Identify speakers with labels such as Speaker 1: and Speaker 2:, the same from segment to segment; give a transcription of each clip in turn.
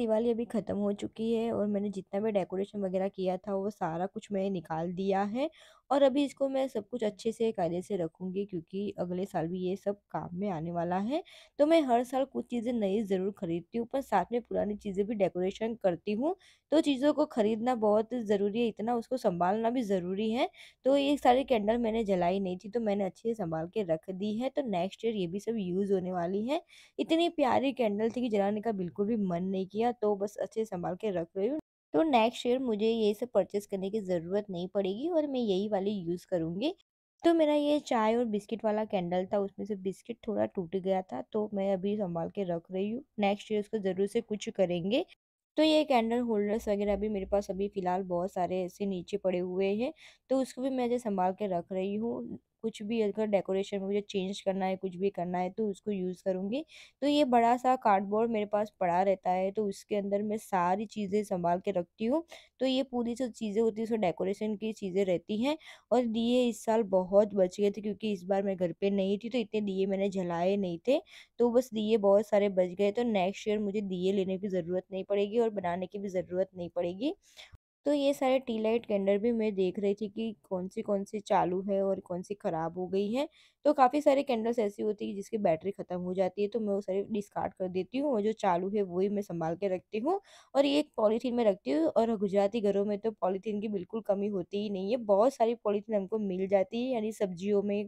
Speaker 1: दिवाली अभी ख़त्म हो चुकी है और मैंने जितना भी डेकोरेशन वगैरह किया था वो सारा कुछ मैंने निकाल दिया है और अभी इसको मैं सब कुछ अच्छे से कायदे से रखूँगी क्योंकि अगले साल भी ये सब काम में आने वाला है तो मैं हर साल कुछ चीज़ें नई ज़रूर खरीदती हूँ पर साथ में पुरानी चीज़ें भी डेकोरेशन करती हूँ तो चीज़ों को ख़रीदना बहुत ज़रूरी है इतना उसको संभालना भी ज़रूरी है तो ये सारी कैंडल मैंने जलाई नहीं थी तो मैंने अच्छे से संभाल के रख दी है तो नेक्स्ट ईयर ये भी सब यूज़ होने वाली है इतनी प्यारी कैंडल थी कि जलाने का बिल्कुल भी मन नहीं किया ना तो बस अच्छे संभाल के रख रही हूँ तो नेक्स्ट ईयर मुझे ये सब परचेस करने की ज़रूरत नहीं पड़ेगी और मैं यही वाली यूज़ करूँगी तो मेरा ये चाय और बिस्किट वाला कैंडल था उसमें से बिस्किट थोड़ा टूट गया था तो मैं अभी संभाल के रख रही हूँ नेक्स्ट ईयर उसको ज़रूर से कुछ करेंगे तो ये कैंडल होल्डर्स वगैरह भी मेरे पास अभी फ़िलहाल बहुत सारे ऐसे नीचे पड़े हुए हैं तो उसको भी मैं जो संभाल के रख रही हूँ कुछ भी अगर डेकोरेशन में मुझे चेंज करना है कुछ भी करना है तो उसको यूज़ करूँगी तो ये बड़ा सा कार्डबोर्ड मेरे पास पड़ा रहता है तो उसके अंदर मैं सारी चीज़ें संभाल के रखती हूँ तो ये पूरी जो चीज़ें होती है उसमें डेकोरेशन की चीज़ें रहती हैं और दिए इस साल बहुत बच गए थे क्योंकि इस बार मैं घर पर नहीं थी तो इतने दिए मैंने जलाए नहीं थे तो बस दिए बहुत सारे बच गए तो नेक्स्ट ईयर मुझे दिए लेने की ज़रूरत नहीं पड़ेगी और बनाने की भी ज़रूरत नहीं पड़ेगी तो ये सारे टी लाइट कैंडल भी मैं देख रही थी कि कौन सी कौन सी चालू है और कौन सी ख़राब हो गई है तो काफ़ी सारे कैंडल्स ऐसी होती है जिसकी बैटरी ख़त्म हो जाती है तो मैं वो सारी डिस्कार्ड कर देती हूँ और जो चालू है वही मैं संभाल के रखती हूँ और ये एक पॉलीथीन में रखती हूँ और गुजराती घरों में तो पॉलीथीन की बिल्कुल कमी होती ही नहीं है बहुत सारी पॉलीथीन हमको मिल जाती है यानी सब्जियों में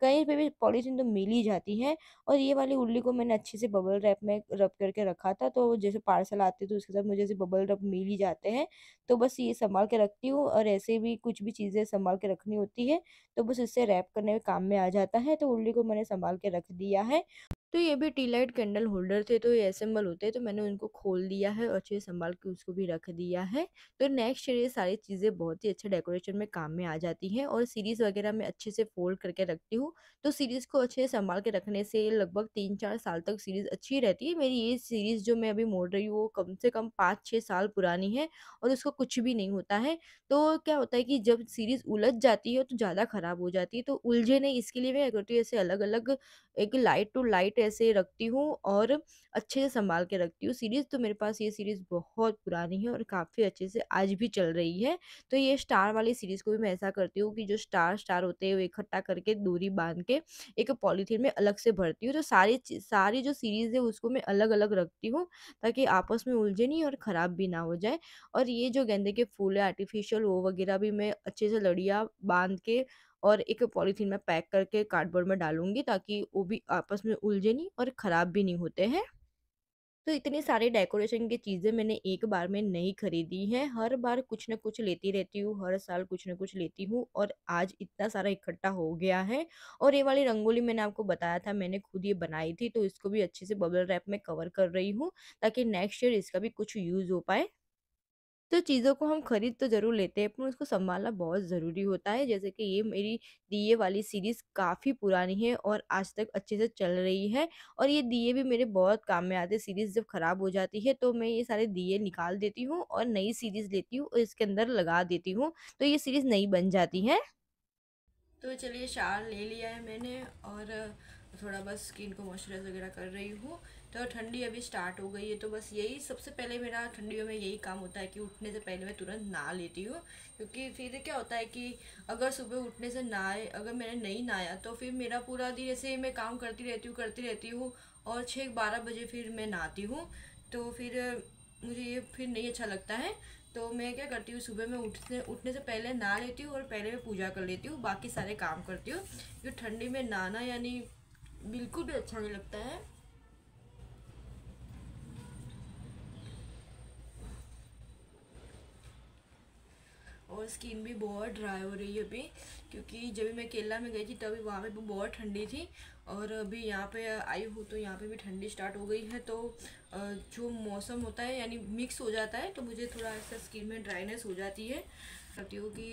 Speaker 1: कहीं पे भी पॉलीथीन तो मिल ही जाती है और ये वाली उल्ली को मैंने अच्छे से बबल रैप में रब करके रखा था तो जैसे पार्सल आते तो उसके साथ मुझे ऐसे बबल रब मिल ही जाते हैं तो बस ये संभाल के रखती हूँ और ऐसे भी कुछ भी चीज़ें संभाल के रखनी होती है तो बस इससे रैप करने में काम में आ जाता है तो उल्ली को मैंने संभाल के रख दिया है तो ये भी टी लाइट कैंडल होल्डर थे तो ये असेंबल होते हैं तो मैंने उनको खोल दिया है और अच्छे संभाल के उसको भी रख दिया है तो नेक्स्ट ये सारी चीज़ें बहुत ही अच्छे डेकोरेशन में काम में आ जाती हैं और सीरीज़ वगैरह मैं अच्छे से फोल्ड करके रखती हूँ तो सीरीज़ को अच्छे संभाल के रखने से लगभग तीन चार साल तक सीरीज़ अच्छी रहती है मेरी ये सीरीज़ जो मैं अभी मोड़ रही हूँ वो कम से कम पाँच छः साल पुरानी है और उसको कुछ भी नहीं होता है तो क्या होता है कि जब सीरीज़ उलझ जाती है तो ज़्यादा ख़राब हो जाती है तो उलझे नहीं इसके लिए मैं करती तो हूँ ऐसे अलग अलग एक लाइट टू लाइट ऐसे रखती हूँ और अच्छे से संभाल के रखती हूँ सीरीज़ तो मेरे पास ये सीरीज़ बहुत पुरानी है और काफ़ी अच्छे से आज भी चल रही है तो ये स्टार वाली सीरीज़ को भी मैं ऐसा करती हूँ कि जो स्टार स्टार होते हैं वो इकट्ठा करके दूरी बांध के एक पॉलीथीन में अलग से भरती हूँ तो सारी सारी जो सीरीज़ है उसको मैं अलग अलग रखती हूँ ताकि आपस में उलझे नहीं और ख़राब भी ना हो जाए और ये जो गेंदे के फूल है आर्टिफिशियल वो वगैरह भी मैं अच्छे से लड़िया बांध के और एक पॉलीथीन में पैक करके कार्डबोर्ड में डालूंगी ताकि वो भी आपस में उलझे नहीं और ख़राब भी नहीं होते हैं तो इतने सारे डेकोरेशन की चीज़ें मैंने एक बार में नहीं खरीदी हैं हर बार कुछ ना कुछ लेती रहती हूँ हर साल कुछ ना कुछ लेती हूँ और आज इतना सारा इकट्ठा हो गया है और ये वाली रंगोली मैंने आपको बताया था मैंने खुद ये बनाई थी तो इसको भी अच्छे से बबल रैप में कवर कर रही हूँ ताकि नेक्स्ट ईयर इसका भी कुछ यूज़ हो पाए तो चीज़ों को हम खरीद तो ज़रूर लेते हैं पर उसको संभालना बहुत ज़रूरी होता है जैसे कि ये मेरी दिए वाली सीरीज़ काफ़ी पुरानी है और आज तक अच्छे से चल रही है और ये दिए भी मेरे बहुत काम में आते हैं सीरीज़ जब ख़राब हो जाती है तो मैं ये सारे दिए निकाल देती हूँ और नई सीरीज़ लेती हूँ और इसके अंदर लगा देती हूँ तो ये सीरीज़ नई बन जाती है तो चलिए शार ले लिया है मैंने और थोड़ा बस स्किन को मॉइस्चराइज वगैरह कर रही हूँ तो ठंडी अभी स्टार्ट हो गई है तो बस यही सबसे पहले मेरा ठंडियों में यही काम होता है कि उठने से पहले मैं तुरंत नहा लेती हूँ क्योंकि फिर क्या होता है कि अगर सुबह उठने से नहाए अगर मैंने नहीं नहाया तो फिर मेरा पूरा दिन ऐसे मैं काम करती रहती हूँ करती रहती हूँ और छः बारह बजे फिर मैं नहाती हूँ तो फिर मुझे ये फिर नहीं अच्छा लगता है तो मैं क्या करती हूँ सुबह में उठने उठने से पहले नहा लेती हूँ और पहले मैं पूजा कर लेती हूँ बाकी सारे काम करती हूँ क्योंकि ठंडी में नहाना यानी बिल्कुल भी अच्छा नहीं लगता है और स्किन भी बहुत ड्राई हो रही है अभी क्योंकि जब भी मैं केला में गई थी तभी वहाँ पे भी बहुत ठंडी थी और अभी यहाँ पे आई हूँ तो यहाँ पे भी ठंडी स्टार्ट हो गई है तो जो मौसम होता है यानी मिक्स हो जाता है तो मुझे थोड़ा ऐसा स्किन में ड्राइनेस हो जाती है करती हूँ कि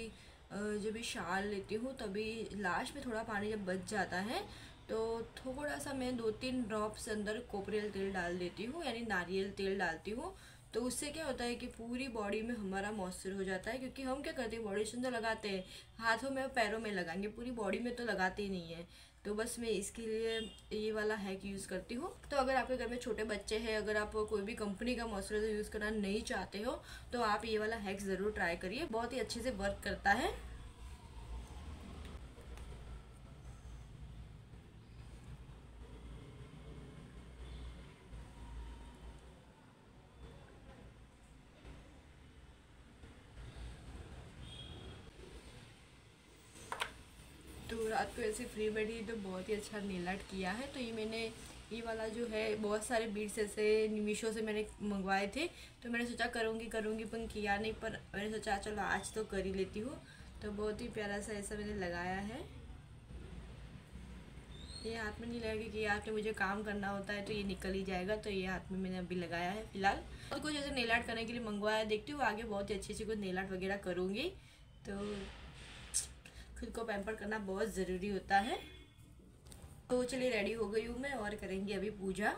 Speaker 1: जब भी शाल लेती हूँ तभी लास्ट में थोड़ा पानी जब बच जाता है तो थोड़ा सा मैं दो तीन ड्रॉप्स अंदर कोपरेल तेल डाल देती हूँ यानी नारियल तेल डालती हूँ तो उससे क्या होता है कि पूरी बॉडी में हमारा मॉइस्चर हो जाता है क्योंकि हम क्या करते हैं बॉडी लोशन तो लगाते हैं हाथों में पैरों में लगाएंगे पूरी बॉडी में तो लगाते ही नहीं है तो बस मैं इसके लिए ये वाला हैक यूज़ करती हूँ तो अगर आपके घर में छोटे बच्चे हैं अगर आप कोई भी कंपनी का मॉइस्चराइजर यूज़ करना नहीं चाहते हो तो आप ये वाला हैक ज़रूर ट्राई करिए बहुत ही अच्छे से वर्क करता है तो रात को ऐसे फ्री बैठी तो बहुत ही अच्छा नेल आर्ट किया है तो ये मैंने ये वाला जो है बहुत सारे बीट्स ऐसे मीशो से मैंने मंगवाए थे तो मैंने सोचा करूँगी करूँगी पर किया नहीं पर मैंने सोचा चलो आज तो कर ही लेती हूँ तो बहुत ही प्यारा सा ऐसा मैंने लगाया है ये हाथ में नहीं लगेगा कि हाथ मुझे काम करना होता है तो ये निकल ही जाएगा तो ये हाथ में मैंने अभी लगाया है फिलहाल और कुछ ऐसे नेल आर्ट करने के लिए मंगवाया देखती हूँ आगे बहुत ही अच्छी अच्छी कुछ नेल आर्ट वगैरह करूँगी तो खुद को पैम्पर करना बहुत ज़रूरी होता है तो चलिए रेडी हो गई हूँ मैं और करेंगे अभी पूजा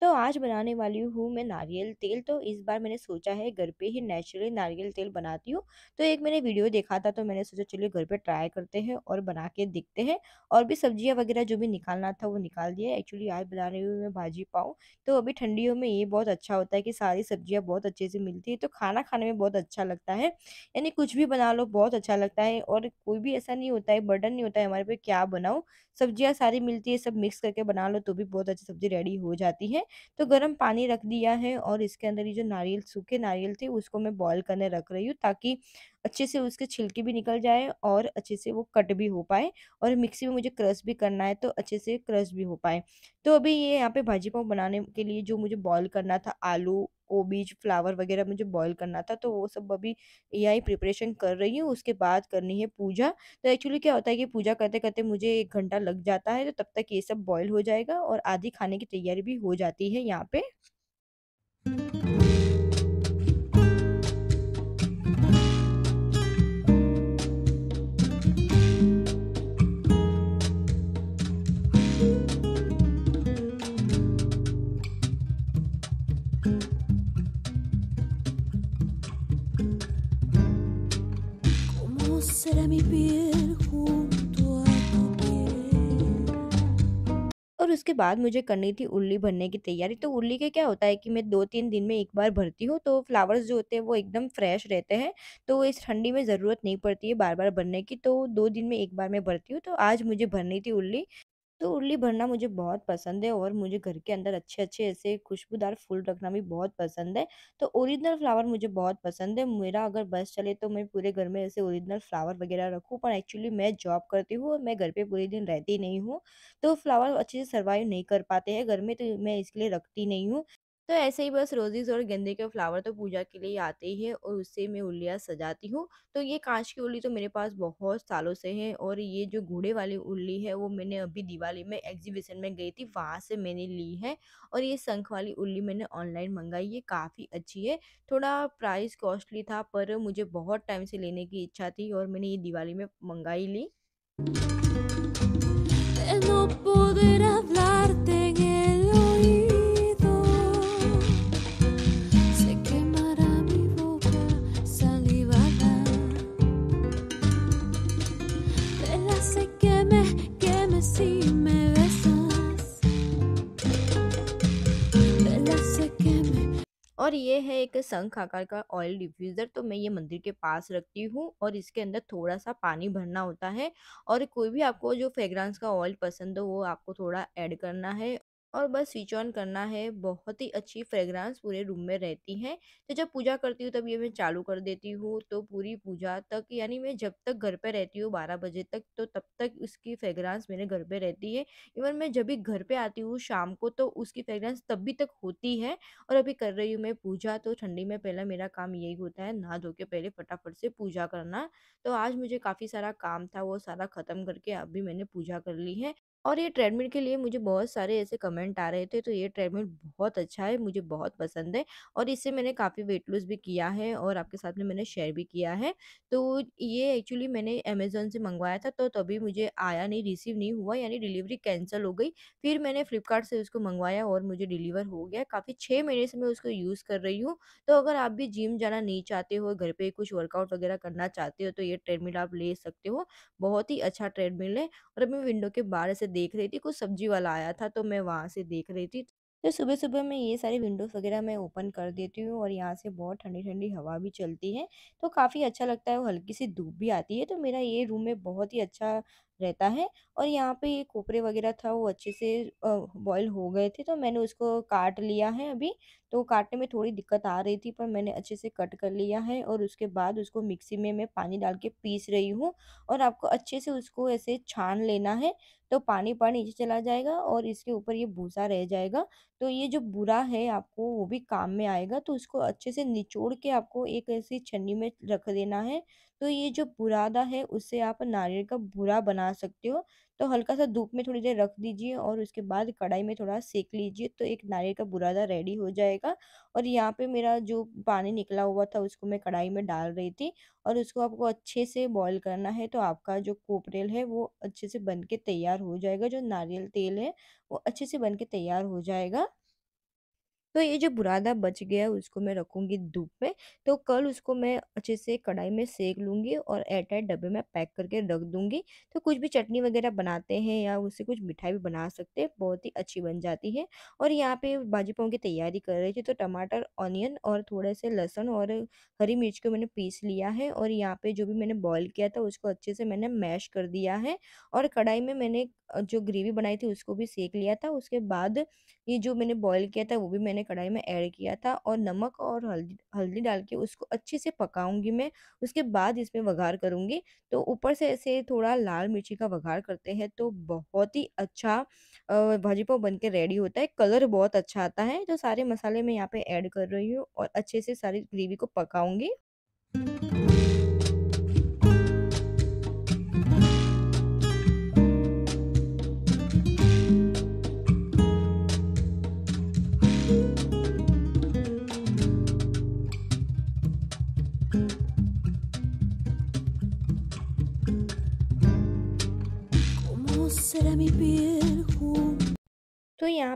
Speaker 1: तो आज बनाने वाली हूँ मैं नारियल तेल तो इस बार मैंने सोचा है घर पे ही नेचुरली नारियल तेल बनाती हूँ तो एक मैंने वीडियो देखा था तो मैंने सोचा चलिए घर पे ट्राई करते हैं और बना के देखते हैं और भी सब्जियाँ वगैरह जो भी निकालना था वो निकाल दिया एक्चुअली आज बना रही हूँ मैं भाजी पाऊँ तो अभी ठंडियों में ये बहुत अच्छा होता है कि सारी सब्जियाँ बहुत अच्छे से मिलती है तो खाना खाने में बहुत अच्छा लगता है यानी कुछ भी बना लो बहुत अच्छा लगता है और कोई भी ऐसा नहीं होता है बर्डन नहीं होता है हमारे पे क्या बनाऊँ सब्जियाँ सारी मिलती है सब मिक्स करके बना लो तो भी बहुत अच्छी सब्जी रेडी हो जाती है तो गर्म पानी रख दिया है और इसके अंदर ये जो नारियल सूखे नारियल थे उसको मैं बॉयल करने रख रही हूँ ताकि अच्छे से उसके छिलके भी निकल जाए और अच्छे से वो कट भी हो पाए और मिक्सी में मुझे क्रश भी करना है तो अच्छे से क्रश भी हो पाए तो अभी ये यहाँ पे भाजी पाव बनाने के लिए जो मुझे बॉयल करना था आलू वो फ्लावर वगैरह मुझे बॉईल करना था तो वो सब अभी यही प्रिपरेशन कर रही हूँ उसके बाद करनी है पूजा तो एक्चुअली क्या होता है कि पूजा करते करते मुझे एक घंटा लग जाता है तो तब तक ये सब बॉयल हो जाएगा और आधी खाने की तैयारी भी हो जाती है यहाँ पे उसके बाद मुझे करनी थी उल्ली भरने की तैयारी तो उल्ली के क्या होता है कि मैं दो तीन दिन में एक बार भरती हूँ तो फ्लावर्स जो होते हैं वो एकदम फ्रेश रहते हैं तो इस ठंडी में ज़रूरत नहीं पड़ती है बार बार भरने की तो दो दिन में एक बार मैं भरती हूँ तो आज मुझे भरनी थी उल्ली तो उर्ली भरना मुझे बहुत पसंद है और मुझे घर के अंदर अच्छे अच्छे ऐसे खुशबूदार फूल रखना भी बहुत पसंद है तो ओरिजिनल फ्लावर मुझे बहुत पसंद है मेरा अगर बस चले तो मैं पूरे घर में ऐसे ओरिजिनल फ्लावर वगैरह रखूँ पर एक्चुअली मैं जॉब करती हूँ और मैं घर पर पूरे दिन रहती नहीं हूँ तो फ्लावर अच्छे से सर्वाइव नहीं कर पाते हैं घर में तो मैं इसलिए रखती नहीं हूँ तो ऐसे ही बस रोजेज और गेंदे के फ्लावर तो पूजा के लिए आते ही है और उससे मैं उलिया सजाती हूँ तो ये कांच की उल्ली तो मेरे पास बहुत सालों से है और ये जो घोड़े वाली उल्ली है वो मैंने अभी दिवाली में एग्जीबिशन में गई थी वहाँ से मैंने ली है और ये शंख वाली उल्ली मैंने ऑनलाइन मंगाई ये काफ़ी अच्छी है थोड़ा प्राइस कॉस्टली था पर मुझे बहुत टाइम से लेने की इच्छा थी और मैंने ये दिवाली में मंगाई ली और ये है एक शंख आकार का ऑयल डिफ्यूज़र तो मैं ये मंदिर के पास रखती हूँ और इसके अंदर थोड़ा सा पानी भरना होता है और कोई भी आपको जो फ्रेग्रेंस का ऑयल पसंद हो वो आपको थोड़ा ऐड करना है और बस स्विच ऑन करना है बहुत ही अच्छी फ्रेगरेंस पूरे रूम में रहती है तो जब पूजा करती हूँ तब ये मैं चालू कर देती हूँ तो पूरी पूजा तक यानी मैं जब तक घर पे रहती हूँ बारह बजे तक तो तब तक उसकी फ्रेगरेंस मेरे घर पे रहती है इवन मैं जब भी घर पे आती हूँ शाम को तो उसकी फ्रेगरेंस तब भी तक होती है और अभी कर रही हूँ मैं पूजा तो ठंडी में पहला मेरा काम यही होता है नहा धो के पहले फटाफट से पूजा करना तो आज मुझे काफ़ी सारा काम था वो सारा ख़त्म करके अभी मैंने पूजा कर ली है और ये ट्रेडमिल के लिए मुझे बहुत सारे ऐसे कमेंट आ रहे थे तो ये ट्रेडमिल बहुत अच्छा है मुझे बहुत पसंद है और इससे मैंने काफ़ी वेट लूज़ भी किया है और आपके साथ में मैंने शेयर भी किया है तो ये एक्चुअली मैंने अमेज़ोन से मंगवाया था तो तभी मुझे आया नहीं रिसीव नहीं हुआ यानी डिलीवरी कैंसिल हो गई फिर मैंने फ्लिपकार्ट से उसको मंगवाया और मुझे डिलीवर हो गया काफ़ी छः महीने से मैं उसको यूज़ कर रही हूँ तो अगर आप भी जिम जाना नहीं चाहते हो घर पर कुछ वर्कआउट वगैरह करना चाहते हो तो ये ट्रेडमिल आप ले सकते हो बहुत ही अच्छा ट्रेडमिल है और मैं विंडो के बाहर से देख रही थी कुछ सब्जी वाला आया था तो मैं वहाँ से देख रही थी तो सुबह सुबह मैं ये सारी विंडोज़ वगैरह मैं ओपन कर देती हूँ और यहाँ से बहुत ठंडी ठंडी हवा भी चलती है तो काफ़ी अच्छा लगता है और हल्की सी धूप भी आती है तो मेरा ये रूम में बहुत ही अच्छा रहता है और यहाँ पे ये कोपरे वगैरह था वो अच्छे से बॉईल हो गए थे तो मैंने उसको काट लिया है अभी तो काटने में थोड़ी दिक्कत आ रही थी पर मैंने अच्छे से कट कर लिया है और उसके बाद उसको मिक्सी में मैं पानी डाल के पीस रही हूँ और आपको अच्छे से उसको ऐसे छान लेना है तो पानी पानी नीचे चला जाएगा और इसके ऊपर ये भूसा रह जाएगा तो ये जो बुरा है आपको वो भी काम में आएगा तो उसको अच्छे से निचोड़ के आपको एक ऐसी छन्नी में रख देना है तो ये जो बुरादा है उससे आप नारियल का बुरा बना सकते हो तो हल्का सा धूप में थोड़ी देर रख दीजिए और उसके बाद कढ़ाई में थोड़ा सेक लीजिए तो एक नारियल का बुरादा रेडी हो जाएगा और यहाँ पे मेरा जो पानी निकला हुआ था उसको मैं कढ़ाई में डाल रही थी और उसको आपको अच्छे से बॉईल करना है तो आपका जो कोपरेल है वो अच्छे से बन के तैयार हो जाएगा जो नारियल तेल है वो अच्छे से बन के तैयार हो जाएगा तो ये जो बुरादा बच गया है उसको मैं रखूँगी धूप में तो कल उसको मैं अच्छे से कढ़ाई में सेक लूँगी और एट डब्बे में पैक करके रख दूँगी तो कुछ भी चटनी वगैरह बनाते हैं या उससे कुछ मिठाई भी बना सकते हैं बहुत ही अच्छी बन जाती है और यहाँ पे भाजी पाव की तैयारी कर रही थी तो टमाटर ऑनियन और थोड़े से लहसुन और हरी मिर्च को मैंने पीस लिया है और यहाँ पे जो भी मैंने बॉयल किया था उसको अच्छे से मैंने मैश कर दिया है और कढ़ाई में मैंने जो ग्रेवी बनाई थी उसको भी सेक लिया था उसके बाद ये जो मैंने बॉईल किया था वो भी मैंने कढ़ाई में ऐड किया था और नमक और हल्दी हल्दी डाल के उसको अच्छे से पकाऊंगी मैं उसके बाद इसमें वघार करूंगी तो ऊपर से ऐसे थोड़ा लाल मिर्ची का वघार करते हैं तो बहुत ही अच्छा भाजी पाव बन के रेडी होता है कलर बहुत अच्छा आता है तो सारे मसाले मैं यहाँ पे ऐड कर रही हूँ और अच्छे से सारी ग्रेवी को पकाऊंगी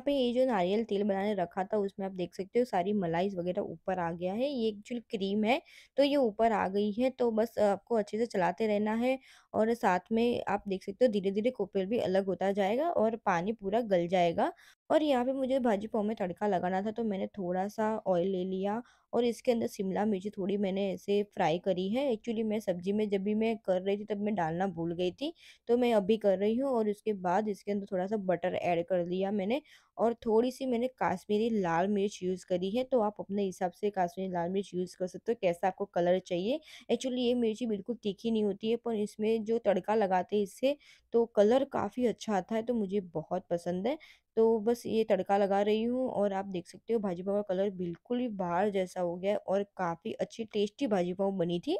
Speaker 1: पे ये जो नारियल तेल बनाने रखा था उसमें आप देख सकते हो सारी मलाइज वगैरह ऊपर आ गया है ये एक्चुअल क्रीम है तो ये ऊपर आ गई है तो बस आपको अच्छे से चलाते रहना है और साथ में आप देख सकते हो धीरे धीरे कोपल भी अलग होता जाएगा और पानी पूरा गल जाएगा और यहाँ पे मुझे भाजी पाव में तड़का लगाना था तो मैंने थोड़ा सा ऑयल ले लिया और इसके अंदर शिमला मिर्ची थोड़ी मैंने ऐसे फ्राई करी है एक्चुअली मैं सब्जी में जब भी मैं कर रही थी तब मैं डालना भूल गई थी तो मैं अभी कर रही हूँ और उसके बाद इसके अंदर थोड़ा सा बटर ऐड कर लिया मैंने और थोड़ी सी मैंने काश्मीरी लाल मिर्च यूज़ करी है तो आप अपने हिसाब से काश्मीरी लाल मिर्च यूज़ कर सकते हो कैसा आपको कलर चाहिए एक्चुअली ये मिर्ची बिल्कुल तीखी नहीं होती है पर इसमें जो तड़का लगाते हैं इससे तो कलर काफ़ी अच्छा आता है तो मुझे बहुत पसंद है तो बस ये तड़का लगा रही हूँ और आप देख सकते हो भाजी पाव का कलर बिल्कुल ही बाहर जैसा हो गया और काफ़ी अच्छी टेस्टी भाजी पाव बनी थी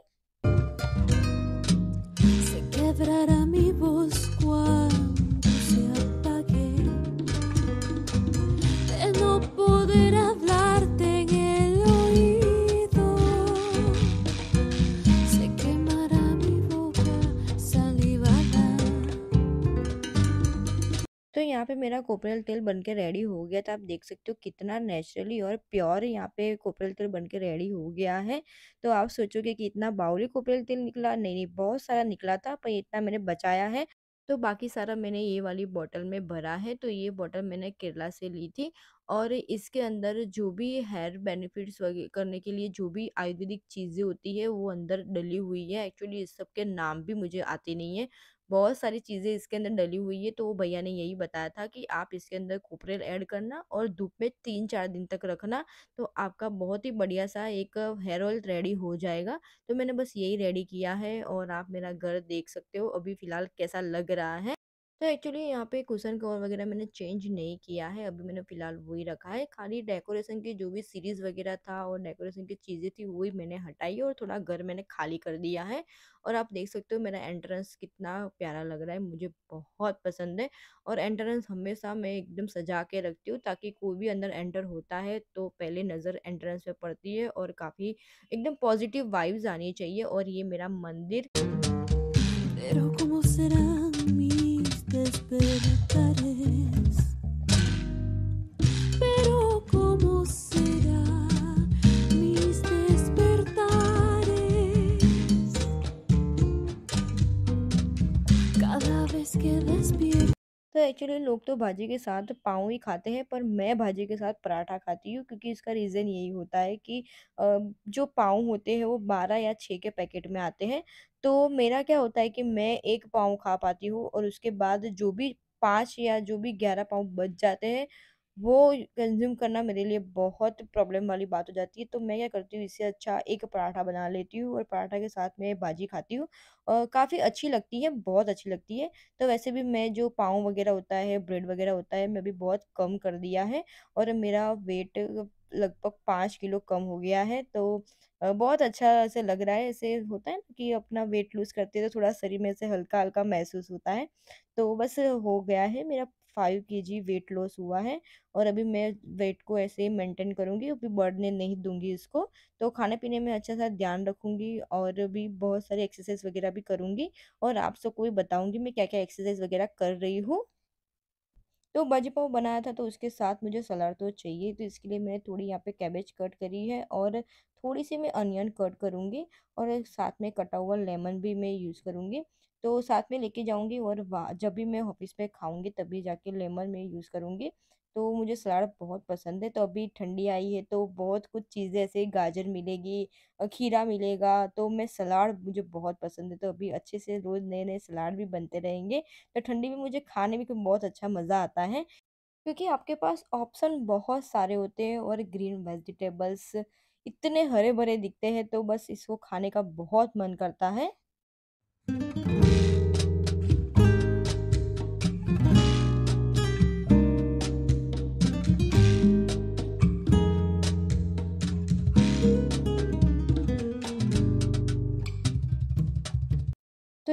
Speaker 1: poder यहाँ पे मेरा कोपरल तेल बन के रेडी हो गया तो आप देख सकते हो कितना नेचुरली और प्योर यहाँ पे कोपरल तेल बन के रेडी हो गया है तो आप सोचोगे कि इतना बाउली कोपरल तेल निकला नहीं नहीं बहुत सारा निकला था पर इतना मैंने बचाया है तो बाकी सारा मैंने ये वाली बॉटल में भरा है तो ये बॉटल मैंने केरला से ली थी और इसके अंदर जो भी हेयर बेनिफिट्स वगैरह करने के लिए जो भी आयुर्वेदिक चीज़ें होती है वो अंदर डली हुई है एक्चुअली इस सब के नाम भी मुझे आते नहीं है बहुत सारी चीज़ें इसके अंदर डली हुई है तो वो भैया ने यही बताया था कि आप इसके अंदर खोपरेल ऐड करना और धूप में तीन चार दिन तक रखना तो आपका बहुत ही बढ़िया सा एक हेयर ऑयल रेडी हो जाएगा तो मैंने बस यही रेडी किया है और आप मेरा घर देख सकते हो अभी फ़िलहाल कैसा लग रहा है तो एक्चुअली यहाँ पे कुशन कवर वगैरह मैंने चेंज नहीं किया है अभी मैंने फ़िलहाल वही रखा है खाली डेकोरेशन की जो भी सीरीज़ वगैरह था और डेकोरेशन की चीज़ें थी वही मैंने हटाई और थोड़ा घर मैंने खाली कर दिया है और आप देख सकते हो मेरा एंट्रेंस कितना प्यारा लग रहा है मुझे बहुत पसंद है और एंट्रेंस हमेशा मैं एकदम सजा के रखती हूँ ताकि कोई भी अंदर एंटर होता है तो पहले नज़र एंट्रेंस पर पड़ती है और काफ़ी एकदम पॉजिटिव वाइब्स आनी चाहिए और ये मेरा मंदिर despertares. एक्चुअली लोग तो भाजी के साथ पाँव ही खाते हैं पर मैं भाजी के साथ पराठा खाती हूँ क्योंकि इसका रीज़न यही होता है कि जो पाँव होते हैं वो बारह या छः के पैकेट में आते हैं तो मेरा क्या होता है कि मैं एक पाँव खा पाती हूँ और उसके बाद जो भी पाँच या जो भी ग्यारह पाँव बच जाते हैं वो कंज्यूम करना मेरे लिए बहुत प्रॉब्लम वाली बात हो जाती है तो मैं क्या करती हूँ इससे अच्छा एक पराठा बना लेती हूँ और पराठा के साथ मैं भाजी खाती हूँ और काफ़ी अच्छी लगती है बहुत अच्छी लगती है तो वैसे भी मैं जो पाँव वगैरह होता है ब्रेड वगैरह होता है मैं भी बहुत कम कर दिया है और मेरा वेट लगभग पाँच किलो कम हो गया है तो बहुत अच्छा ऐसे लग रहा है ऐसे होता है कि अपना वेट लूज़ करते हैं तो थोड़ा शरीर में से हल्का हल्का महसूस होता है तो बस हो गया है मेरा फाइव के जी वेट लॉस हुआ है और अभी मैं वेट को ऐसे ही मेंटेन करूँगी अभी बढ़ने नहीं दूंगी इसको तो खाने पीने में अच्छा सा ध्यान रखूँगी और भी बहुत सारी एक्सरसाइज वगैरह भी करूँगी और आप सबको भी बताऊँगी मैं क्या क्या एक्सरसाइज वगैरह कर रही हूँ तो भाजी पाव बनाया था तो उसके साथ मुझे सलाद तो चाहिए तो इसके लिए मैंने थोड़ी यहाँ पे कैबेज कट करी है और थोड़ी सी मैं अनियन कट करूँगी और साथ में कटा हुआ लेमन भी मैं यूज़ करूँगी तो साथ में लेके जाऊँगी और वाह जब भी मैं ऑफिस पे खाऊँगी तभी जाके लेमन में यूज़ करूँगी तो मुझे सलाद बहुत पसंद है तो अभी ठंडी आई है तो बहुत कुछ चीज़ें ऐसे गाजर मिलेगी खीरा मिलेगा तो मैं सलाद मुझे बहुत पसंद है तो अभी अच्छे से रोज़ नए नए सलाद भी बनते रहेंगे तो ठंडी में मुझे खाने में बहुत अच्छा मज़ा आता है क्योंकि आपके पास ऑप्शन बहुत सारे होते हैं और ग्रीन वेजिटेबल्स इतने हरे भरे दिखते हैं तो बस इसको खाने का बहुत मन करता है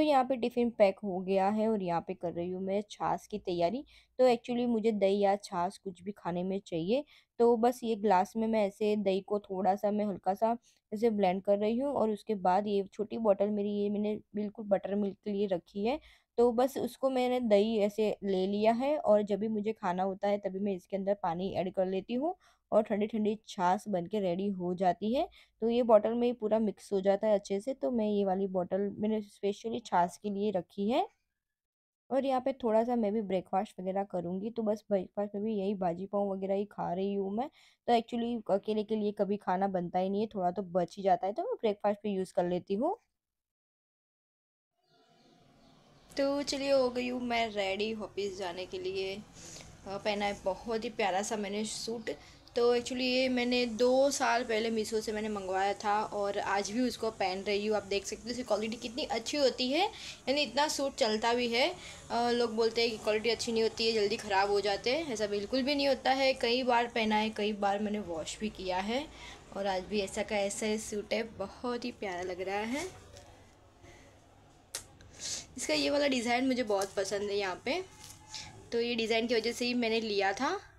Speaker 1: तो यहाँ पे टिफ़िन पैक हो गया है और यहाँ पे कर रही हूँ मैं छाछ की तैयारी तो एक्चुअली मुझे दही या छाछ कुछ भी खाने में चाहिए तो बस ये ग्लास में मैं ऐसे दही को थोड़ा सा मैं हल्का सा ऐसे ब्लेंड कर रही हूँ और उसके बाद ये छोटी बॉटल मेरी ये मैंने बिल्कुल बटर मिल्क के लिए रखी है तो बस उसको मैंने दही ऐसे ले लिया है और जब भी मुझे खाना होता है तभी मैं इसके अंदर पानी ऐड कर लेती हूँ और ठंडी ठंडी छाछ बन के रेडी हो जाती है तो ये बॉटल में ही पूरा मिक्स हो जाता है अच्छे से तो मैं ये वाली बॉटल मैंने स्पेशली छाछ के लिए रखी है और यहाँ पे थोड़ा सा मैं भी ब्रेकफास्ट वगैरह करूँगी तो बस ब्रेकफास्ट में भी यही भाजी पाव वगैरह ही खा रही हूँ मैं तो एक्चुअली अकेले के लिए कभी खाना बनता ही नहीं है थोड़ा तो बच ही जाता है तो मैं ब्रेकफास्ट पे यूज़ कर लेती हूँ तो चलिए हो गई हूँ मैं रेडी ऑफिस जाने के लिए पहना है बहुत ही प्यारा सा मैंने सूट तो एक्चुअली ये मैंने दो साल पहले मीशो से मैंने मंगवाया था और आज भी उसको पहन रही हूँ आप देख सकते हो इसकी क्वालिटी कितनी अच्छी होती है यानी इतना सूट चलता भी है आ, लोग बोलते हैं कि क्वालिटी अच्छी नहीं होती है जल्दी ख़राब हो जाते हैं ऐसा बिल्कुल भी नहीं होता है कई बार पहना है कई बार मैंने वॉश भी किया है और आज भी ऐसा का ऐसा सूट है बहुत ही प्यारा लग रहा है इसका ये वाला डिज़ाइन मुझे बहुत पसंद है यहाँ पर तो ये डिज़ाइन की वजह से ही मैंने लिया था